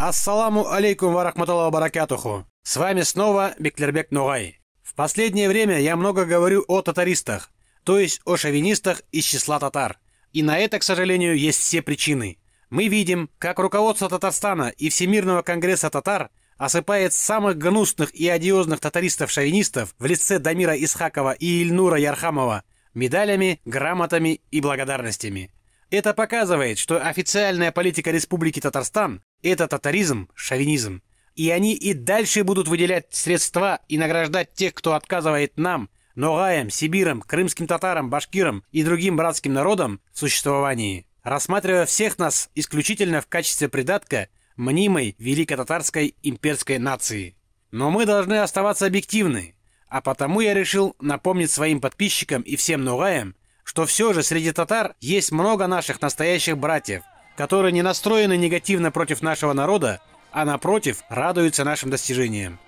Ассаламу алейкум варахматалла баракатуху. С вами снова Беклербек Нугай. В последнее время я много говорю о татаристах, то есть о шовинистах из числа татар. И на это, к сожалению, есть все причины. Мы видим, как руководство Татарстана и Всемирного конгресса татар осыпает самых гнусных и одиозных татаристов-шовинистов в лице Дамира Исхакова и Ильнура Ярхамова медалями, грамотами и благодарностями. Это показывает, что официальная политика Республики Татарстан – это татаризм, шовинизм. И они и дальше будут выделять средства и награждать тех, кто отказывает нам, Ногаям, Сибирам, крымским татарам, башкирам и другим братским народам в существовании, рассматривая всех нас исключительно в качестве придатка мнимой великотатарской имперской нации. Но мы должны оставаться объективны, а потому я решил напомнить своим подписчикам и всем Ногаям, что все же среди татар есть много наших настоящих братьев, которые не настроены негативно против нашего народа, а напротив радуются нашим достижениям.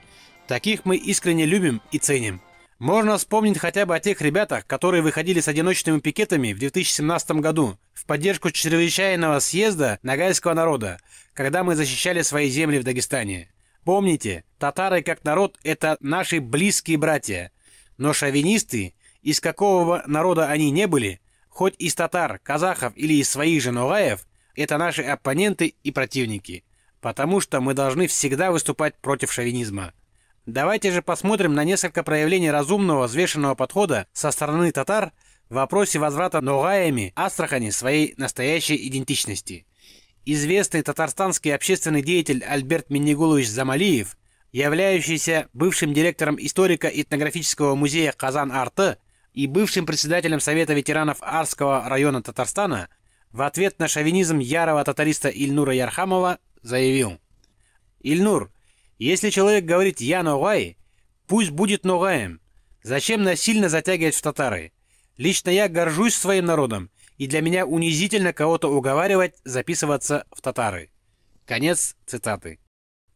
Таких мы искренне любим и ценим. Можно вспомнить хотя бы о тех ребятах, которые выходили с одиночными пикетами в 2017 году в поддержку чрезвычайного съезда нагайского народа, когда мы защищали свои земли в Дагестане. Помните, татары как народ – это наши близкие братья, но шовинисты из какого народа они не были, хоть из татар, казахов или из своих же нураев, это наши оппоненты и противники, потому что мы должны всегда выступать против шовинизма. Давайте же посмотрим на несколько проявлений разумного взвешенного подхода со стороны татар в вопросе возврата нугаями Астрахани своей настоящей идентичности. Известный татарстанский общественный деятель Альберт Миннигулович Замалиев, являющийся бывшим директором историко-этнографического музея Казан-Арты, и бывшим председателем Совета ветеранов Арского района Татарстана, в ответ на шовинизм ярого татариста Ильнура Ярхамова заявил. «Ильнур, если человек говорит «я Ногай», пусть будет Ногаем. Зачем насильно затягивать в татары? Лично я горжусь своим народом, и для меня унизительно кого-то уговаривать записываться в татары». Конец цитаты.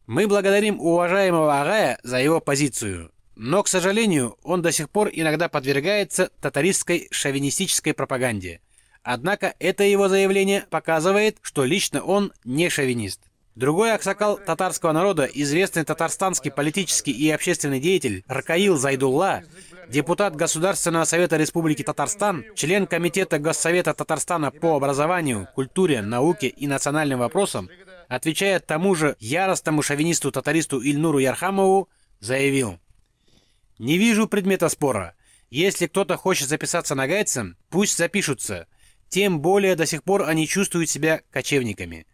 Мы благодарим уважаемого Агая за его позицию – но, к сожалению, он до сих пор иногда подвергается татаристской шовинистической пропаганде. Однако это его заявление показывает, что лично он не шовинист. Другой аксакал татарского народа, известный татарстанский политический и общественный деятель Ракаил Зайдулла, депутат Государственного совета Республики Татарстан, член Комитета Госсовета Татарстана по образованию, культуре, науке и национальным вопросам, отвечая тому же яростному шовинисту-татаристу Ильнуру Ярхамову, заявил – не вижу предмета спора. Если кто-то хочет записаться на гайдсом, пусть запишутся. Тем более до сих пор они чувствуют себя кочевниками.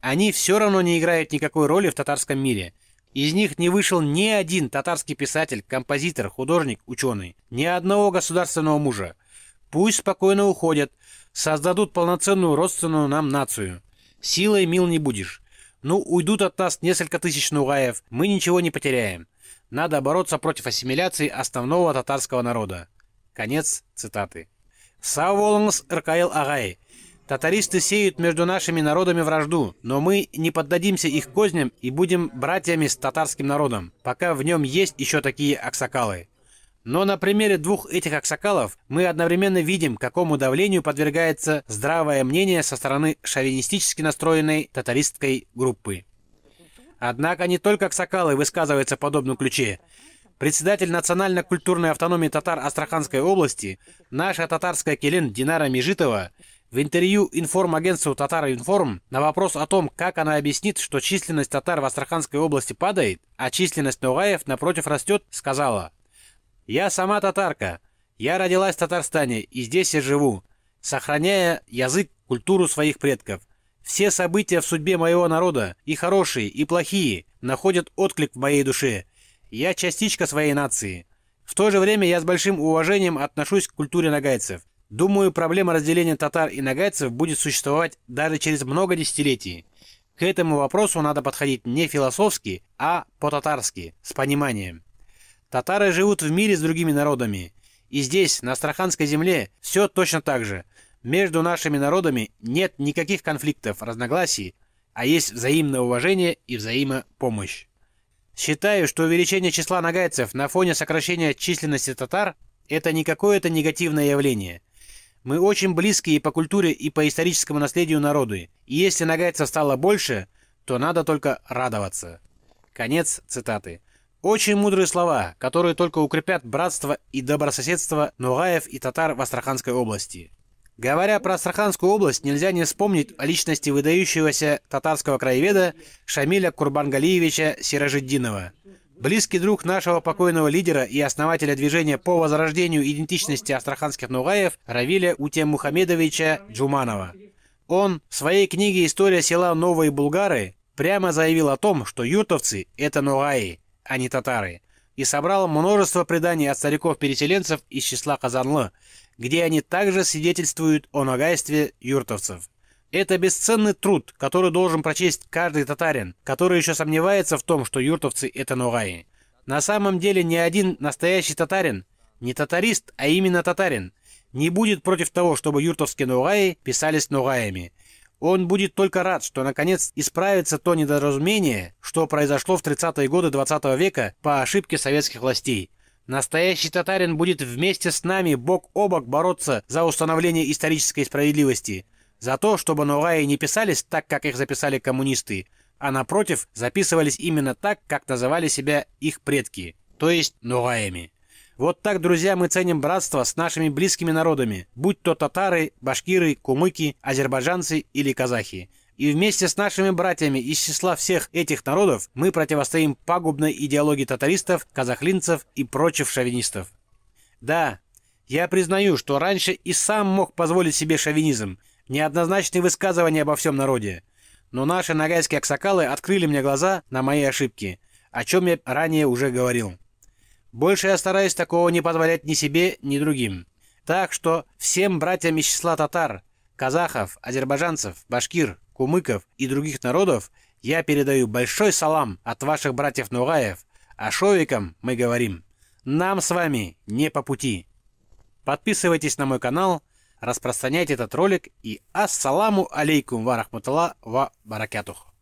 Они все равно не играют никакой роли в татарском мире. Из них не вышел ни один татарский писатель, композитор, художник, ученый. Ни одного государственного мужа. Пусть спокойно уходят, создадут полноценную родственную нам нацию. Силой мил не будешь. Ну, уйдут от нас несколько тысяч нугаев, мы ничего не потеряем. Надо бороться против ассимиляции основного татарского народа. Конец цитаты. Саволнс РКЛ Агай. Татаристы сеют между нашими народами вражду, но мы не поддадимся их козням и будем братьями с татарским народом, пока в нем есть еще такие аксакалы. Но на примере двух этих аксакалов мы одновременно видим, какому давлению подвергается здравое мнение со стороны шовинистически настроенной татаристской группы. Однако не только Аксакалы высказывается в подобном ключе. Председатель национально-культурной автономии татар Астраханской области, наша татарская келен Динара Межитова, в интервью информагентству «Татар Информ» на вопрос о том, как она объяснит, что численность татар в Астраханской области падает, а численность ногаев, напротив, растет, сказала «Я сама татарка. Я родилась в Татарстане и здесь я живу, сохраняя язык, культуру своих предков – все события в судьбе моего народа, и хорошие, и плохие, находят отклик в моей душе. Я частичка своей нации. В то же время я с большим уважением отношусь к культуре нагайцев. Думаю, проблема разделения татар и нагайцев будет существовать даже через много десятилетий. К этому вопросу надо подходить не философски, а по-татарски, с пониманием. Татары живут в мире с другими народами. И здесь, на Астраханской земле, все точно так же – между нашими народами нет никаких конфликтов, разногласий, а есть взаимное уважение и взаимопомощь. Считаю, что увеличение числа нагайцев на фоне сокращения численности татар – это не какое-то негативное явление. Мы очень близкие по культуре и по историческому наследию народы, и если нагайцев стало больше, то надо только радоваться. Конец цитаты. Очень мудрые слова, которые только укрепят братство и добрососедство ногаев и татар в Астраханской области. Говоря про Астраханскую область, нельзя не вспомнить о личности выдающегося татарского краеведа Шамиля Курбангалиевича Сиражиддинова. Близкий друг нашего покойного лидера и основателя движения по возрождению идентичности астраханских нугаев Равиля Утемухамедовича Джуманова. Он в своей книге «История села Новые Булгары» прямо заявил о том, что юртовцы – это нугаи, а не татары – и собрал множество преданий от стариков-переселенцев из числа Казанлы, где они также свидетельствуют о нагайстве юртовцев. Это бесценный труд, который должен прочесть каждый татарин, который еще сомневается в том, что юртовцы – это ногаи. На самом деле ни один настоящий татарин, не татарист, а именно татарин, не будет против того, чтобы юртовские ногаи писались ногаями – он будет только рад, что наконец исправится то недоразумение, что произошло в 30-е годы 20 -го века по ошибке советских властей. Настоящий татарин будет вместе с нами бок о бок бороться за установление исторической справедливости, за то, чтобы Нураи не писались так, как их записали коммунисты, а напротив, записывались именно так, как называли себя их предки, то есть Нураями. Вот так, друзья, мы ценим братство с нашими близкими народами, будь то татары, башкиры, кумыки, азербайджанцы или казахи. И вместе с нашими братьями из числа всех этих народов мы противостоим пагубной идеологии татаристов, казахлинцев и прочих шовинистов. Да, я признаю, что раньше и сам мог позволить себе шовинизм, неоднозначные высказывания обо всем народе. Но наши нагайские аксакалы открыли мне глаза на мои ошибки, о чем я ранее уже говорил. Больше я стараюсь такого не позволять ни себе, ни другим. Так что всем братьям из числа татар, казахов, азербайджанцев, башкир, кумыков и других народов я передаю большой салам от ваших братьев Нугаев, а шовикам мы говорим. Нам с вами не по пути. Подписывайтесь на мой канал, распространяйте этот ролик и ассаламу алейкум варахмуталла ва баракятуху.